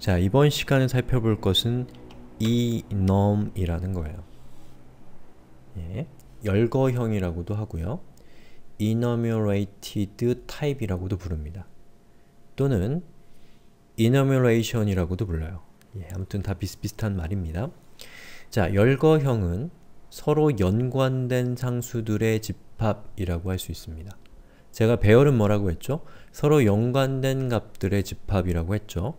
자, 이번 시간에 살펴볼 것은 enum이라는 거예요. 예, 열거형이라고도 하고요. enumerated type이라고도 부릅니다. 또는 enumeration이라고도 불러요. 예, 아무튼 다 비슷비슷한 말입니다. 자, 열거형은 서로 연관된 상수들의 집합이라고 할 수 있습니다. 제가 배열은 뭐라고 했죠? 서로 연관된 값들의 집합이라고 했죠.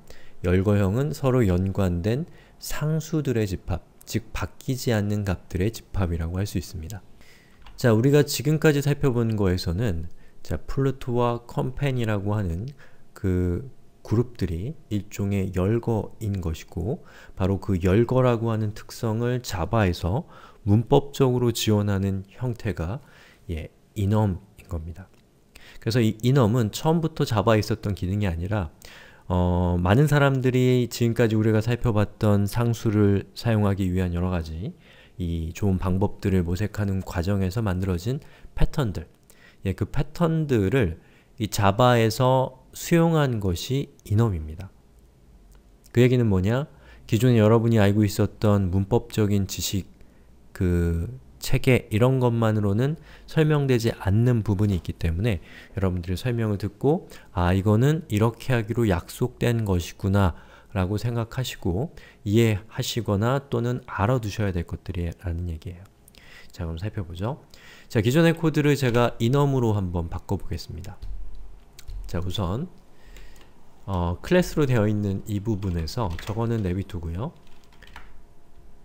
열거형은 서로 연관된 상수들의 집합, 즉 바뀌지 않는 값들의 집합이라고 할 수 있습니다. 자, 우리가 지금까지 살펴본 거에서는 자, 플루토와 컴펜이라고 하는 그 그룹들이 일종의 열거인 것이고 바로 그 열거라고 하는 특성을 자바에서 문법적으로 지원하는 형태가 예, 인엄인 겁니다. 그래서 이 인엄은 처음부터 자바에 있었던 기능이 아니라 어, 많은 사람들이 지금까지 우리가 살펴봤던 상수를 사용하기 위한 여러 가지 이 좋은 방법들을 모색하는 과정에서 만들어진 패턴들 예, 그 패턴들을 이 자바에서 수용한 것이 이놈입니다. 그 얘기는 뭐냐? 기존에 여러분이 알고 있었던 문법적인 지식 그 체계 이런 것만으로는 설명되지 않는 부분이 있기 때문에 여러분들이 설명을 듣고 아 이거는 이렇게 하기로 약속된 것이구나 라고 생각하시고 이해하시거나 또는 알아두셔야 될 것들이라는 얘기예요. 자 그럼 살펴보죠. 자 기존의 코드를 제가 이넘으로 한번 바꿔보겠습니다. 자 우선 어, 클래스로 되어 있는 이 부분에서 저거는 내비두고요.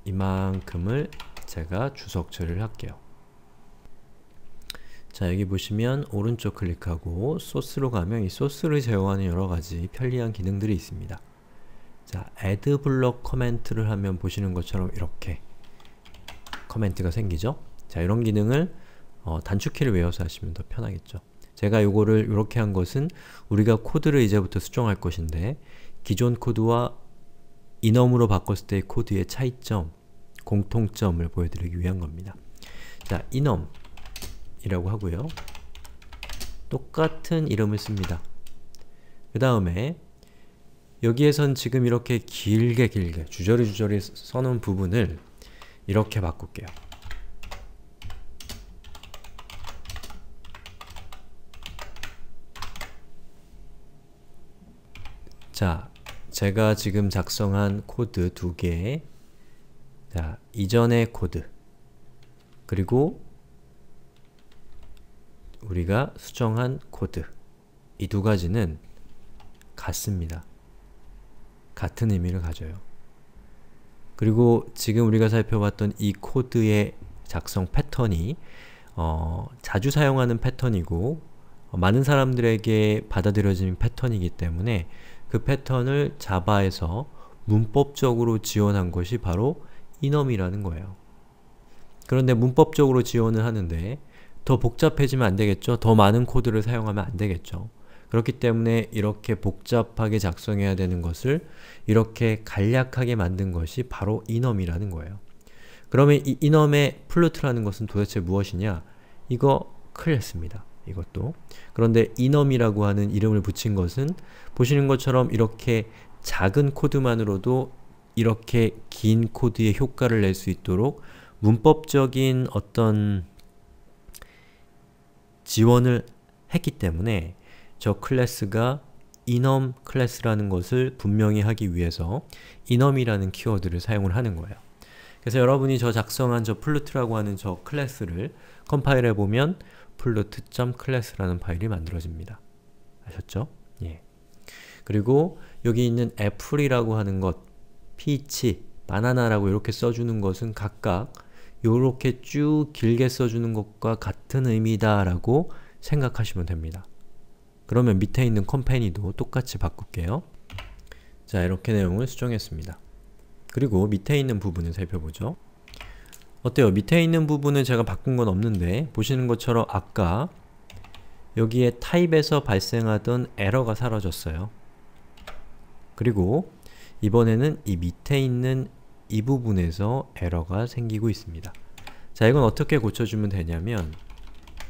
이만큼을 제가 주석처리를 할게요. 자 여기 보시면 오른쪽 클릭하고 소스로 가면 이 소스를 제어하는 여러가지 편리한 기능들이 있습니다. 자 add block 커멘트를 하면 보시는 것처럼 이렇게 커멘트가 생기죠? 자 이런 기능을 어, 단축키를 외워서 하시면 더 편하겠죠. 제가 요거를 이렇게 한 것은 우리가 코드를 이제부터 수정할 것인데 기존 코드와 이엄으로 바꿨을 때의 코드의 차이점 공통점을 보여드리기 위한 겁니다. 자, 이놈이라고 하고요. 똑같은 이름을 씁니다. 그 다음에 여기에선 지금 이렇게 길게 길게 주저리 주저리 써놓은 부분을 이렇게 바꿀게요. 자, 제가 지금 작성한 코드 두개 자, 이전의 코드 그리고 우리가 수정한 코드 이 두 가지는 같습니다. 같은 의미를 가져요. 그리고 지금 우리가 살펴봤던 이 코드의 작성 패턴이 어, 자주 사용하는 패턴이고 어, 많은 사람들에게 받아들여진 패턴이기 때문에 그 패턴을 자바에서 문법적으로 지원한 것이 바로 이놈이라는 거예요. 그런데 문법적으로 지원을 하는데 더 복잡해지면 안되겠죠? 더 많은 코드를 사용하면 안되겠죠? 그렇기 때문에 이렇게 복잡하게 작성해야 되는 것을 이렇게 간략하게 만든 것이 바로 이놈이라는 거예요. 그러면 이 이놈의 플루트라는 것은 도대체 무엇이냐? 이거 클래스입니다. 이것도. 그런데 이놈이라고 하는 이름을 붙인 것은 보시는 것처럼 이렇게 작은 코드만으로도 이렇게 긴 코드의 효과를 낼 수 있도록 문법적인 어떤 지원을 했기 때문에 저 클래스가 이넘 클래스라는 것을 분명히 하기 위해서 이넘이라는 키워드를 사용을 하는 거예요. 그래서 여러분이 저 작성한 저 플루트라고 하는 저 클래스를 컴파일해 보면 플루트.클래스라는 파일이 만들어집니다. 아셨죠? 예. 그리고 여기 있는 애플이라고 하는 것 피치, 바나나라고 이렇게 써주는 것은 각각 이렇게쭉 길게 써주는 것과 같은 의미다라고 생각하시면 됩니다. 그러면 밑에 있는 컴페니도 똑같이 바꿀게요. 자, 이렇게 내용을 수정했습니다. 그리고 밑에 있는 부분을 살펴보죠. 어때요? 밑에 있는 부분을 제가 바꾼 건 없는데 보시는 것처럼 아까 여기에 타입에서 발생하던 에러가 사라졌어요. 그리고 이번에는 이 밑에 있는 이 부분에서 에러가 생기고 있습니다. 자, 이건 어떻게 고쳐주면 되냐면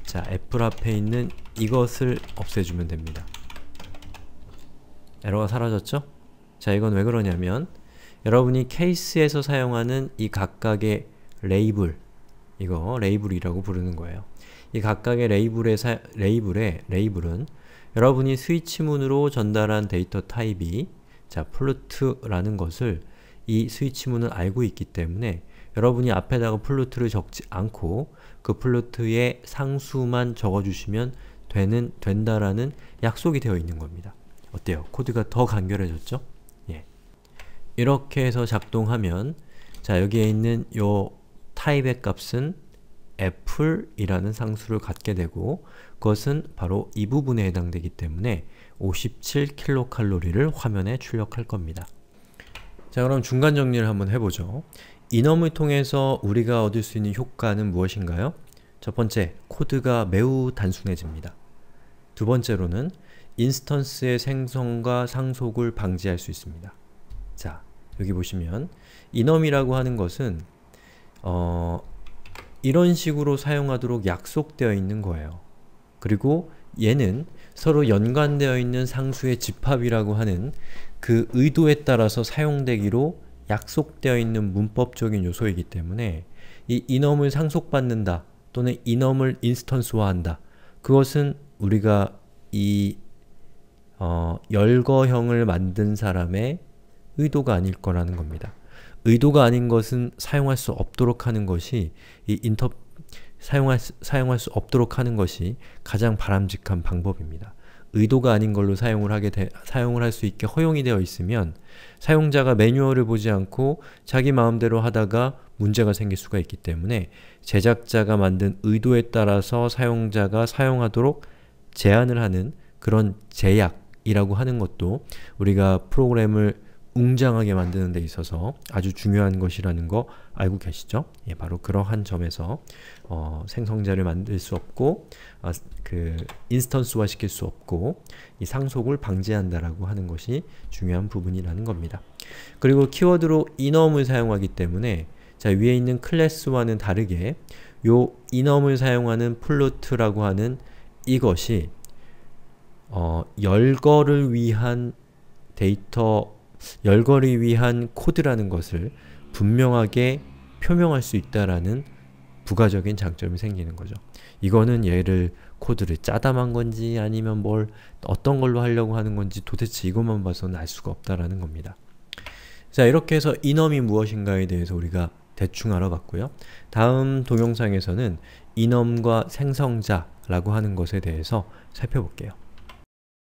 자, 애플 앞에 있는 이것을 없애주면 됩니다. 에러가 사라졌죠? 자, 이건 왜 그러냐면 여러분이 케이스에서 사용하는 이 각각의 레이블 이거 레이블이라고 부르는 거예요. 이 각각의 레이블의 사, 레이블의 레이블은 여러분이 스위치문으로 전달한 데이터 타입이 자, 플루트라는 것을 이 스위치문은 알고 있기 때문에 여러분이 앞에다가 플루트를 적지 않고 그 플루트의 상수만 적어주시면 되는, 된다라는 약속이 되어 있는 겁니다. 어때요? 코드가 더 간결해졌죠? 예. 이렇게 해서 작동하면 자, 여기에 있는 요 타입의 값은 애플이라는 상수를 갖게 되고 그것은 바로 이 부분에 해당되기 때문에 57킬로칼로리를 화면에 출력할 겁니다. 자 그럼 중간 정리를 한번 해보죠. 이놈을 통해서 우리가 얻을 수 있는 효과는 무엇인가요? 첫 번째, 코드가 매우 단순해집니다. 두 번째로는 인스턴스의 생성과 상속을 방지할 수 있습니다. 자, 여기 보시면 이놈이라고 하는 것은 어, 이런 식으로 사용하도록 약속되어 있는 거예요. 그리고 얘는 서로 연관되어 있는 상수의 집합이라고 하는 그 의도에 따라서 사용되기로 약속되어 있는 문법적인 요소이기 때문에 이 이놈을 상속받는다 또는 이놈을 인스턴스화한다 그것은 우리가 이 어, 열거형을 만든 사람의 의도가 아닐 거라는 겁니다. 의도가 아닌 것은 사용할 수 없도록 하는 것이 이 인터 사용할 수, 사용할 수 없도록 하는 것이 가장 바람직한 방법입니다. 의도가 아닌 걸로 사용을 하게 되, 사용을 할 수 있게 허용이 되어 있으면 사용자가 매뉴얼을 보지 않고 자기 마음대로 하다가 문제가 생길 수가 있기 때문에 제작자가 만든 의도에 따라서 사용자가 사용하도록 제한을 하는 그런 제약이라고 하는 것도 우리가 프로그램을 웅장하게 만드는 데 있어서 아주 중요한 것이라는 거 알고 계시죠? 예, 바로 그러한 점에서 어, 생성자를 만들 수 없고 아, 그 인스턴스화 시킬 수 없고 이 상속을 방지한다라고 하는 것이 중요한 부분이라는 겁니다. 그리고 키워드로 이넘을 사용하기 때문에 자 위에 있는 클래스와는 다르게 요 이넘을 사용하는 플루트라고 하는 이것이 어, 열거를 위한 데이터 열거리 위한 코드라는 것을 분명하게 표명할 수 있다라는 부가적인 장점이 생기는 거죠. 이거는 얘를 코드를 짜담한 건지 아니면 뭘 어떤 걸로 하려고 하는 건지 도대체 이것만 봐서는 알 수가 없다라는 겁니다. 자 이렇게 해서 이놈이 무엇인가에 대해서 우리가 대충 알아봤고요. 다음 동영상에서는 이놈과 생성자라고 하는 것에 대해서 살펴볼게요.